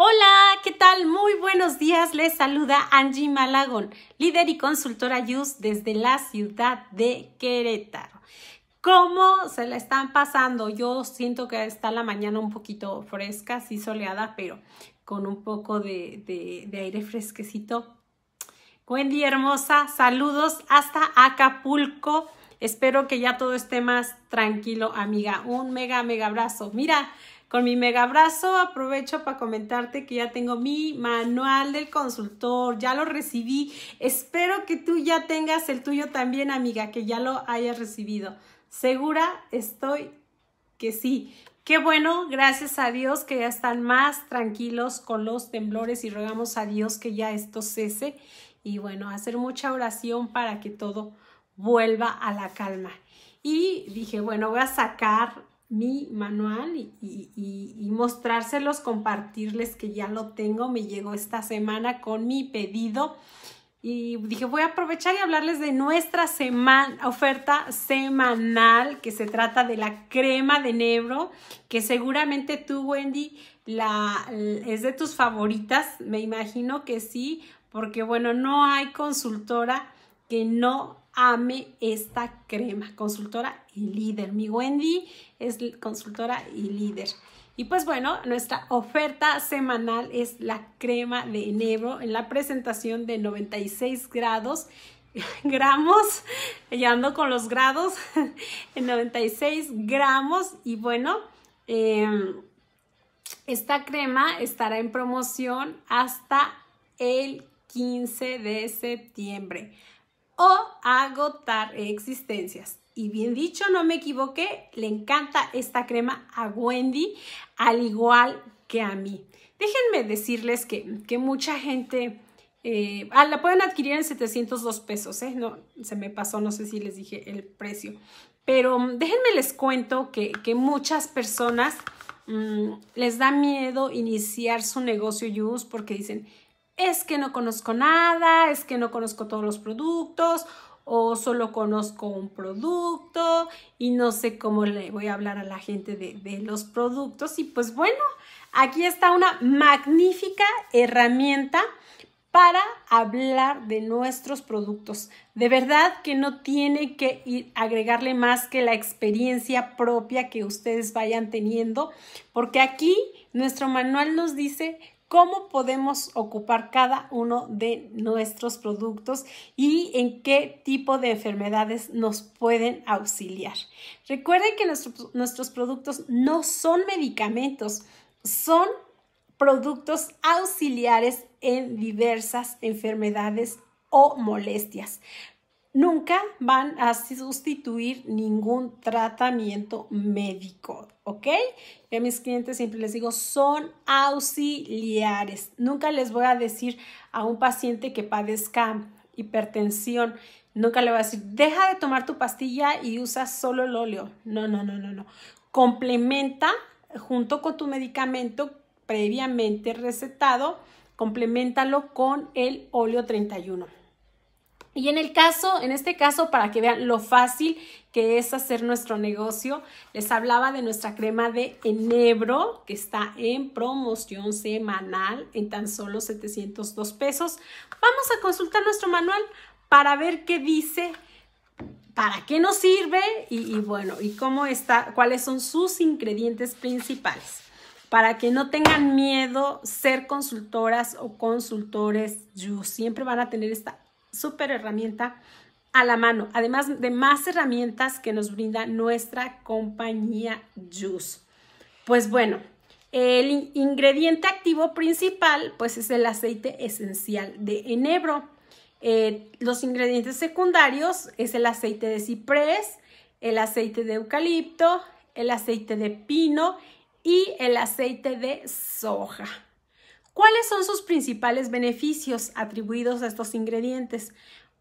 Hola, ¿qué tal? Muy buenos días. Les saluda Angie Malagón, líder y consultora YUS desde la ciudad de Querétaro. ¿Cómo se la están pasando? Yo siento que está la mañana un poquito fresca, sí soleada, pero con un poco de, de aire fresquecito. día, hermosa, saludos hasta Acapulco. Espero que ya todo esté más tranquilo, amiga. Un mega, mega abrazo. Mira, con mi mega abrazo aprovecho para comentarte que ya tengo mi manual del consultor, ya lo recibí. Espero que tú ya tengas el tuyo también, amiga, que ya lo hayas recibido. Segura estoy que sí. Qué bueno, gracias a Dios que ya están más tranquilos con los temblores y rogamos a Dios que ya esto cese y bueno, hacer mucha oración para que todo vuelva a la calma. Y dije, bueno, voy a sacar mi manual y, mostrárselos, compartirles que ya lo tengo, me llegó esta semana con mi pedido y dije voy a aprovechar y hablarles de nuestra semana, oferta semanal que se trata de la crema de nebro que seguramente tú Wendy la, es de tus favoritas, me imagino que sí, porque bueno, no hay consultora que no ame esta crema. Consultora y líder. Mi Wendy es consultora y líder. Y pues bueno, nuestra oferta semanal es la crema de enero en la presentación de 96 grados gramos, ya ando con los grados, en 96 gramos y bueno, em, esta crema estará en promoción hasta el 15 de septiembre o agotar existencias. Y bien dicho, no me equivoqué, le encanta esta crema a Wendy, al igual que a mí. Déjenme decirles que, que mucha gente... Eh, ah, la pueden adquirir en 702 pesos, ¿eh? No, se me pasó, no sé si les dije el precio. Pero mm, déjenme les cuento que, muchas personas mm, les da miedo iniciar su negocio Yus porque dicen, es que no conozco nada, es que no conozco todos los productos o solo conozco un producto y no sé cómo le voy a hablar a la gente de, los productos. Y pues bueno, aquí está una magnífica herramienta para hablar de nuestros productos. De verdad que no tiene que agregarle más que la experiencia propia que ustedes vayan teniendo, porque aquí nuestro manual nos dice cómo podemos ocupar cada uno de nuestros productos y en qué tipo de enfermedades nos pueden auxiliar. Recuerden que nuestros productos no son medicamentos, son productos auxiliares en diversas enfermedades o molestias nunca van a sustituir ningún tratamiento médico, ¿ok? Y a mis clientes siempre les digo, son auxiliares. Nunca les voy a decir a un paciente que padezca hipertensión, nunca le voy a decir, deja de tomar tu pastilla y usa solo el óleo. No, no, no, no, no. Complementa junto con tu medicamento previamente recetado, complementalo con el óleo 31. Y en el caso, en este caso, para que vean lo fácil que es hacer nuestro negocio, les hablaba de nuestra crema de enebro que está en promoción semanal en tan solo 702 pesos. Vamos a consultar nuestro manual para ver qué dice, para qué nos sirve y, bueno, y cómo está, cuáles son sus ingredientes principales para que no tengan miedo ser consultoras o consultores. siempre van a tener esta súper herramienta a la mano, además de más herramientas que nos brinda nuestra compañía Juice. Pues bueno, el ingrediente activo principal pues es el aceite esencial de enebro. Eh, los ingredientes secundarios es el aceite de ciprés, el aceite de eucalipto, el aceite de pino y el aceite de soja. ¿Cuáles son sus principales beneficios atribuidos a estos ingredientes?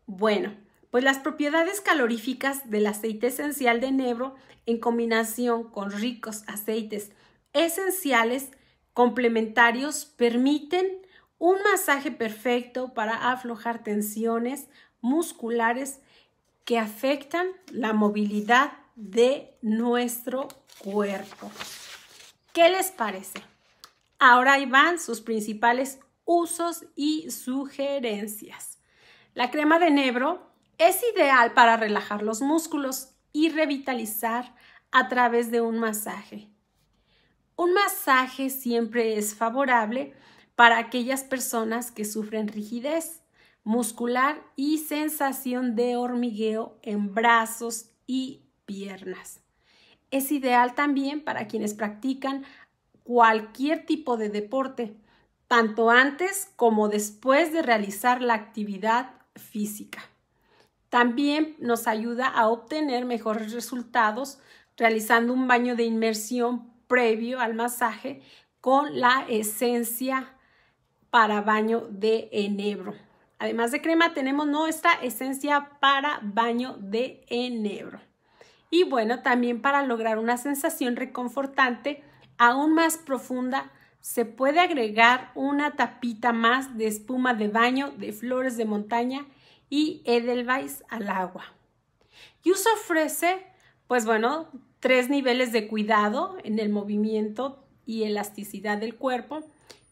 Bueno, pues las propiedades caloríficas del aceite esencial de enebro en combinación con ricos aceites esenciales complementarios permiten un masaje perfecto para aflojar tensiones musculares que afectan la movilidad de nuestro cuerpo. ¿Qué les parece? Ahora ahí van sus principales usos y sugerencias. La crema de enebro es ideal para relajar los músculos y revitalizar a través de un masaje. Un masaje siempre es favorable para aquellas personas que sufren rigidez muscular y sensación de hormigueo en brazos y piernas. Es ideal también para quienes practican cualquier tipo de deporte, tanto antes como después de realizar la actividad física. También nos ayuda a obtener mejores resultados realizando un baño de inmersión previo al masaje con la esencia para baño de enebro. Además de crema tenemos nuestra esencia para baño de enebro. Y bueno, también para lograr una sensación reconfortante, aún más profunda, se puede agregar una tapita más de espuma de baño de flores de montaña y edelweiss al agua. Y uso ofrece, pues bueno, tres niveles de cuidado en el movimiento y elasticidad del cuerpo.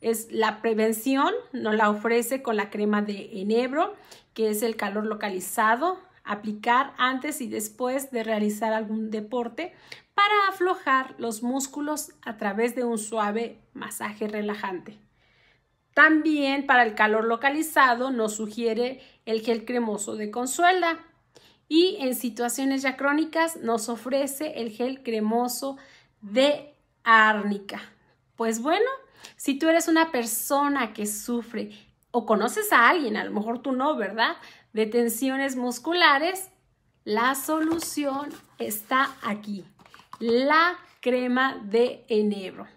Es la prevención, nos la ofrece con la crema de enebro, que es el calor localizado, aplicar antes y después de realizar algún deporte para aflojar los músculos a través de un suave masaje relajante. También para el calor localizado nos sugiere el gel cremoso de Consuelda y en situaciones ya crónicas nos ofrece el gel cremoso de árnica. Pues bueno, si tú eres una persona que sufre o conoces a alguien, a lo mejor tú no, ¿verdad? De tensiones musculares, la solución está aquí la crema de enebro.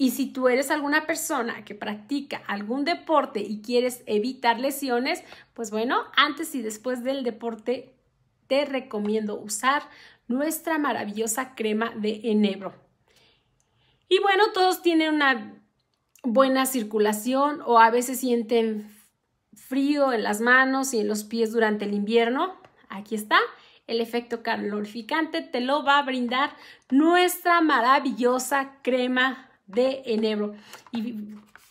Y si tú eres alguna persona que practica algún deporte y quieres evitar lesiones, pues bueno, antes y después del deporte te recomiendo usar nuestra maravillosa crema de enebro. Y bueno, todos tienen una buena circulación o a veces sienten frío en las manos y en los pies durante el invierno. Aquí está el efecto calorificante te lo va a brindar nuestra maravillosa crema de enebro. Y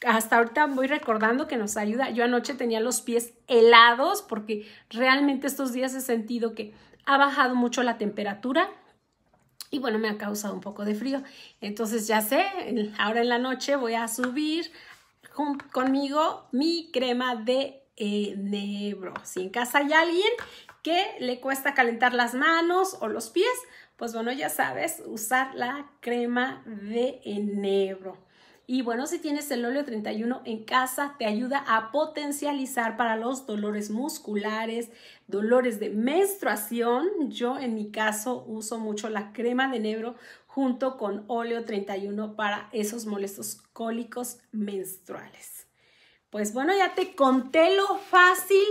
hasta ahorita voy recordando que nos ayuda. Yo anoche tenía los pies helados porque realmente estos días he sentido que ha bajado mucho la temperatura y bueno, me ha causado un poco de frío. Entonces ya sé, ahora en la noche voy a subir conmigo mi crema de enebro. Si en casa hay alguien que le cuesta calentar las manos o los pies, pues bueno, ya sabes, usar la crema de enebro. Y bueno, si tienes el óleo 31 en casa, te ayuda a potencializar para los dolores musculares, dolores de menstruación. Yo en mi caso uso mucho la crema de enebro junto con óleo 31 para esos molestos cólicos menstruales. Pues bueno, ya te conté lo fácil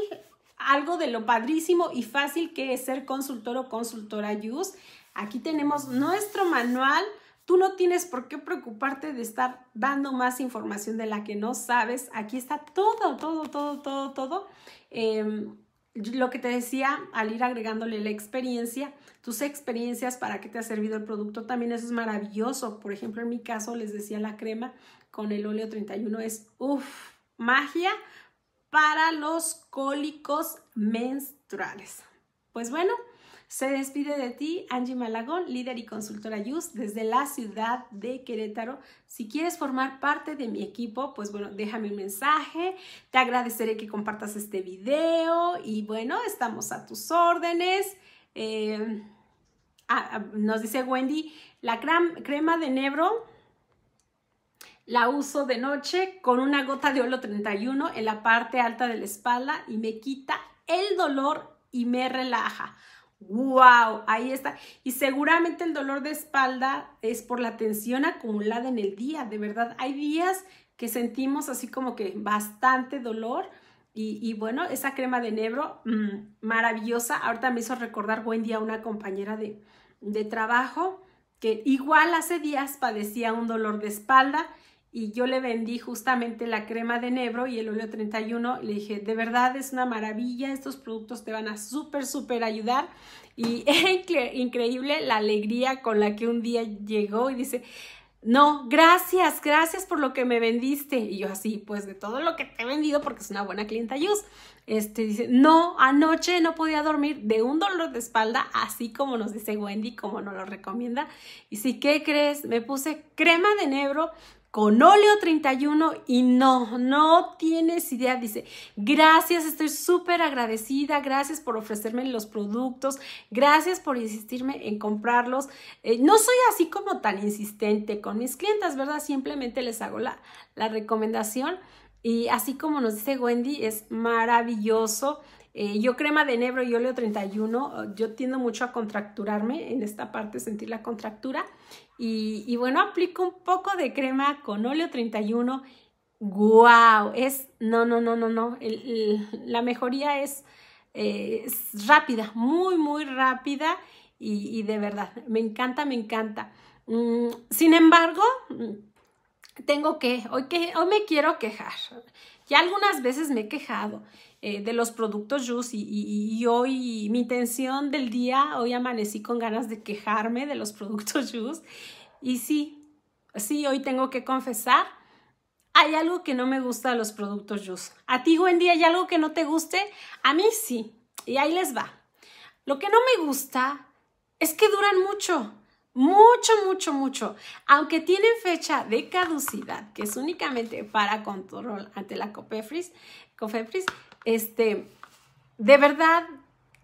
algo de lo padrísimo y fácil que es ser consultor o consultora juice. Aquí tenemos nuestro manual. Tú no tienes por qué preocuparte de estar dando más información de la que no sabes. Aquí está todo, todo, todo, todo, todo. Em, lo que te decía, al ir agregándole la experiencia, tus experiencias, para qué te ha servido el producto, también eso es maravilloso. Por ejemplo, en mi caso les decía la crema con el óleo 31 es, uff, magia para los cólicos menstruales. Pues bueno, se despide de ti Angie Malagón, líder y consultora YUS desde la ciudad de Querétaro. Si quieres formar parte de mi equipo, pues bueno, déjame un mensaje. Te agradeceré que compartas este video y bueno, estamos a tus órdenes. Eh, ah, ah, nos dice Wendy, la crema de Nebro la uso de noche con una gota de Olo 31 en la parte alta de la espalda y me quita el dolor y me relaja. ¡Wow! Ahí está. Y seguramente el dolor de espalda es por la tensión acumulada en el día. De verdad, hay días que sentimos así como que bastante dolor. Y, bueno, esa crema de enebro, mm, maravillosa. Ahorita me hizo recordar buen día a una compañera de, de trabajo que igual hace días padecía un dolor de espalda y yo le vendí justamente la crema de Nebro y el óleo 31. Le dije, de verdad es una maravilla, estos productos te van a súper, súper ayudar. Y es increíble la alegría con la que un día llegó y dice, no, gracias, gracias por lo que me vendiste. Y yo así, pues de todo lo que te he vendido, porque es una buena clienta Yus. Este dice, no, anoche no podía dormir de un dolor de espalda, así como nos dice Wendy, como nos lo recomienda. Y si, ¿qué crees? Me puse crema de nebro con óleo 31 y no, no tienes idea. Dice, gracias, estoy súper agradecida, gracias por ofrecerme los productos, gracias por insistirme en comprarlos. Eh, no soy así como tan insistente con mis clientes, ¿verdad? Simplemente les hago la, recomendación. Y así como nos dice Wendy, es maravilloso. Eh, yo crema de enebro y óleo 31, yo tiendo mucho a contracturarme en esta parte, sentir la contractura. Y, bueno, aplico un poco de crema con óleo 31. ¡Guau! ¡Wow! Es, no, no, no, no, no. la mejoría es, eh, es, rápida, muy, muy rápida y, de verdad, me encanta, me encanta. Mm, sin embargo, mm, tengo que hoy, que, hoy me quiero quejar. Ya algunas veces me he quejado eh, de los productos Juice y, hoy mi intención del día, hoy amanecí con ganas de quejarme de los productos Juice y sí, sí, hoy tengo que confesar, hay algo que no me gusta de los productos Juice. ¿A ti, día hay algo que no te guste? A mí sí, y ahí les va. Lo que no me gusta es que duran mucho mucho, mucho, mucho. Aunque tienen fecha de caducidad, que es únicamente para control ante la COFEPRIS, COFEPRIS este, de verdad,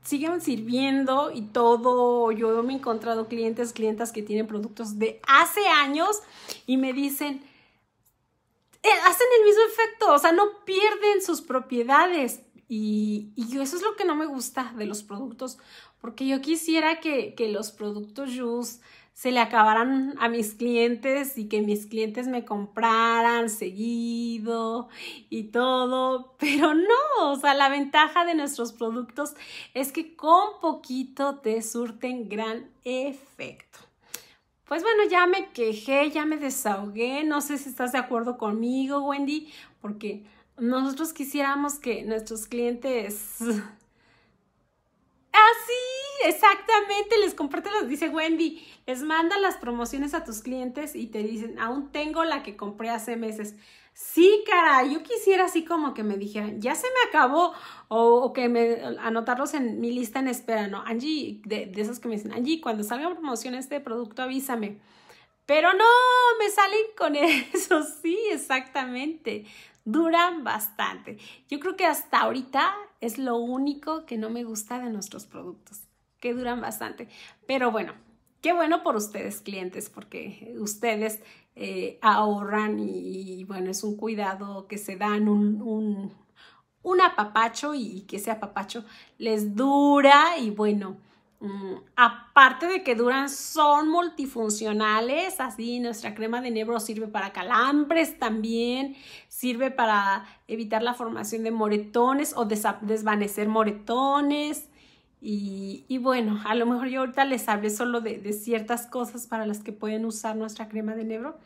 siguen sirviendo y todo. Yo me he encontrado clientes, clientas que tienen productos de hace años y me dicen, eh, hacen el mismo efecto, o sea, no pierden sus propiedades. Y, eso es lo que no me gusta de los productos, porque yo quisiera que, que los productos Juice se le acabaran a mis clientes y que mis clientes me compraran seguido y todo, pero no, o sea, la ventaja de nuestros productos es que con poquito te surten gran efecto. Pues bueno, ya me quejé, ya me desahogué, no sé si estás de acuerdo conmigo, Wendy, porque nosotros quisiéramos que nuestros clientes... Ah, sí, exactamente, les comparte, los dice Wendy, les manda las promociones a tus clientes y te dicen, aún tengo la que compré hace meses. Sí, cara, yo quisiera así como que me dijeran, ya se me acabó, o, que me anotarlos en mi lista en espera, ¿no? Angie, de, esas esos que me dicen, Angie, cuando salga promoción este producto, avísame. Pero no, me salen con eso, sí, exactamente duran bastante. Yo creo que hasta ahorita es lo único que no me gusta de nuestros productos, que duran bastante. Pero bueno, qué bueno por ustedes clientes, porque ustedes eh, ahorran y, bueno, es un cuidado que se dan, un, un, apapacho y, y que ese apapacho les dura y bueno Mm, aparte de que duran, son multifuncionales, así nuestra crema de nebro sirve para calambres también, sirve para evitar la formación de moretones o desvanecer moretones. Y, bueno, a lo mejor yo ahorita les hablé solo de, ciertas cosas para las que pueden usar nuestra crema de nebro,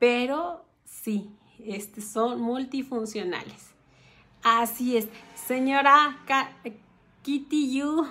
pero sí, este, son multifuncionales. Así es, señora Kitty You.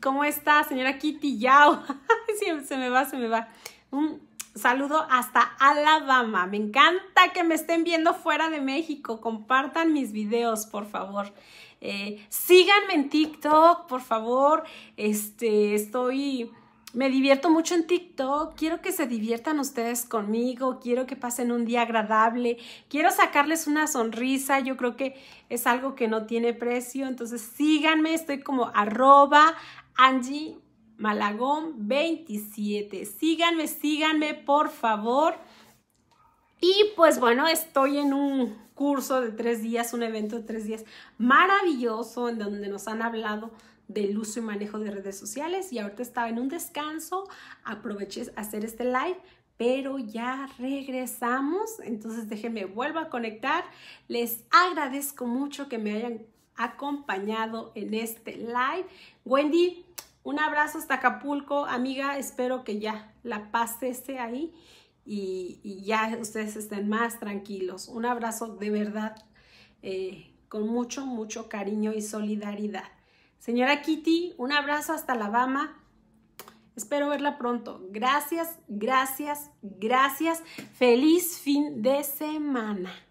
¿Cómo está, señora Kitty Yao? se me va, se me va. Un saludo hasta Alabama. Me encanta que me estén viendo fuera de México. Compartan mis videos, por favor. Eh, síganme en TikTok, por favor. Este, estoy. Me divierto mucho en TikTok. Quiero que se diviertan ustedes conmigo. Quiero que pasen un día agradable. Quiero sacarles una sonrisa. Yo creo que es algo que no tiene precio. Entonces síganme. Estoy como arroba Angie Malagón 27. Síganme, síganme, por favor. Y pues bueno, estoy en un curso de tres días, un evento de tres días maravilloso en donde nos han hablado del uso y manejo de redes sociales y ahorita estaba en un descanso, aproveché hacer este live, pero ya regresamos, entonces déjenme vuelvo a conectar. Les agradezco mucho que me hayan acompañado en este live. Wendy, un abrazo hasta Acapulco, amiga. Espero que ya la paz esté ahí y, ya ustedes estén más tranquilos. Un abrazo de verdad, eh, con mucho, mucho cariño y solidaridad. Señora Kitty, un abrazo hasta Alabama. Espero verla pronto. Gracias, gracias, gracias. Feliz fin de semana.